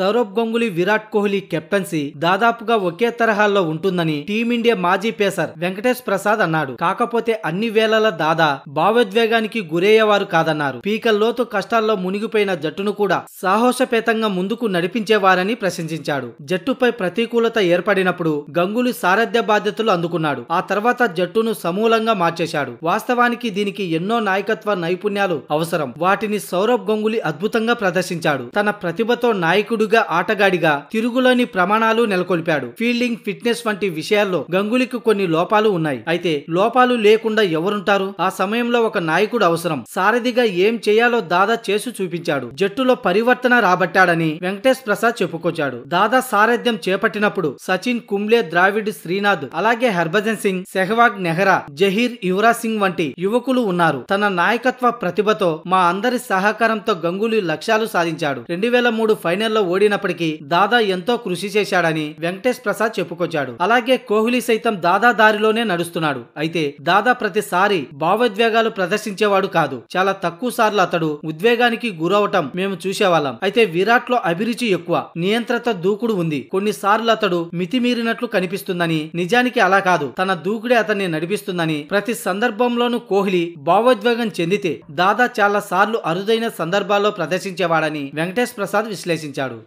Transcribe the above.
Sourav Ganguly Virat Kohli captaincy దాదాపుగా ఒకే తరహాల్లో ఉంటుందని టీమిండియా మాజీ పేసర్ వెంకటేష్ ప్రసాద్ అన్నాడు కాకపోతే అన్ని వేళల దాదా భావోద్వేగానికి గురయ్యేవారు కాదన్నారు పీకల్లోతు కష్టాల్లో మునిగిపోయిన జట్టును కూడా సాహోసపేతంగా ముందుకు నడిపించేవారని ప్రశంసించాడు జట్టుపై ప్రతికూలత ఏర్పడినప్పుడు గంగులీ సారథ్య బాధ్యతలు అందుకున్నాడు ఆ తర్వాత జట్టును సమూలంగా మార్చేశాడు వాస్తవానికి దీనికి ఎన్నో నాయకత్వ నైపుణ్యాలు అవసరం వాటిని సౌరవ్ గంగులీ అద్భుతంగా ప్రదర్శించాడు తన ప్రతిభతో నాయకుడు ముందుగా ఆటగాడిగా తిరుగులోని ప్రమాణాలు నెలకొల్పాడు ఫీల్డింగ్ ఫిట్నెస్ వంటి విషయాల్లో గంగులీకి కొన్ని లోపాలు ఉన్నాయి అయితే లోపాలు లేకుండా ఎవరుంటారు ఆ సమయంలో ఒక నాయకుడు అవసరం సారథిగా ఏం చేయాలో దాదా చేసి చూపించాడు జట్టులో పరివర్తన రాబట్టాడని వెంకటేష్ ప్రసాద్ చెప్పుకొచ్చాడు దాదా సారథ్యం చేపట్టినప్పుడు సచిన్ కుంబ్లే ద్రావిడ్ శ్రీనాథ్ అలాగే హర్భజన్ సింగ్ సెహ్వాగ్ నెహ్రా జహీర్ యువరాజ్ సింగ్ వంటి యువకులు ఉన్నారు తన నాయకత్వ ప్రతిభతో మా అందరి సహకారంతో గంగూలీ లక్ష్యాలు సాధించాడు రెండు వేల మూడు ఫైనల్లో ఓడినప్పటికీ దాదా ఎంతో కృషి చేశాడని వెంకటేష్ ప్రసాద్ చెప్పుకొచ్చాడు అలాగే కోహ్లీ సైతం దాదా దారిలోనే నడుస్తున్నాడు అయితే దాదా ప్రతిసారి భావోద్వేగాలు ప్రదర్శించేవాడు కాదు చాలా తక్కువ సార్లు అతడు ఉద్వేగానికి గురవటం మేము చూసేవాళ్ళం అయితే విరాట్ లో అభిరుచి ఎక్కువ నియంత్రిత దూకుడు ఉంది కొన్నిసార్లు అతడు మితిమీరినట్లు కనిపిస్తుందని నిజానికి అలా కాదు తన దూకుడే అతన్ని నడిపిస్తుందని ప్రతి సందర్భంలోనూ కోహ్లీ భావోద్వేగం చెందితే దాదా చాలా సార్లు అరుదైన సందర్భాల్లో ప్రదర్శించేవాడని వెంకటేష్ ప్రసాద్ విశ్లేషించాడు